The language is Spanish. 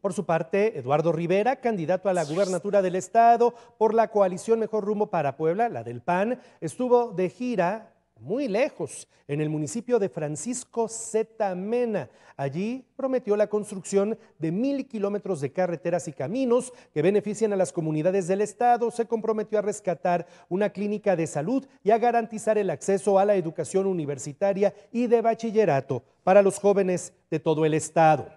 Por su parte, Eduardo Rivera, candidato a la gubernatura del Estado por la coalición Mejor Rumbo para Puebla, la del PAN, estuvo de gira muy lejos, en el municipio de Francisco Z. Mena. Allí prometió la construcción de mil kilómetros de carreteras y caminos que benefician a las comunidades del Estado. Se comprometió a rescatar una clínica de salud y a garantizar el acceso a la educación universitaria y de bachillerato para los jóvenes de todo el Estado.